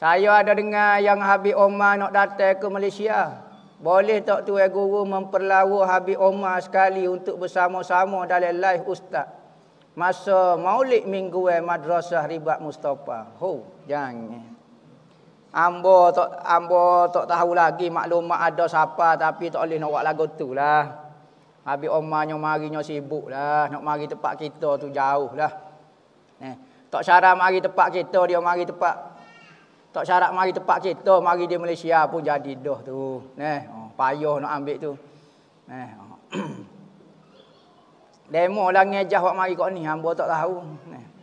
Saya ada dengar yang Habib Omar nak datang ke Malaysia. Boleh tak Tuan Guru memperlawa Habib Omar sekali untuk bersama-sama dalam live Ustaz? Masa maulid minggu eh, madrasah ribat Mustafa. Ho, oh, jangan. Ambo tak ambo tak tahu lagi maklumat ada siapa tapi tak boleh nak buat lagu tu lah. Habib Omar nyo mari nyo sibuk lah. Nak mari tempat kita tu jauh lah. Eh, tak syarah mari tempat kita dia mari tempat tak syarat mari tempat kita, mari di Malaysia pun jadi dah tu. Neh, oh, payah nak ambil tu. Neh. Oh. Demo lah ngejah buat mari kat ni, hamba tak tahu. Neh.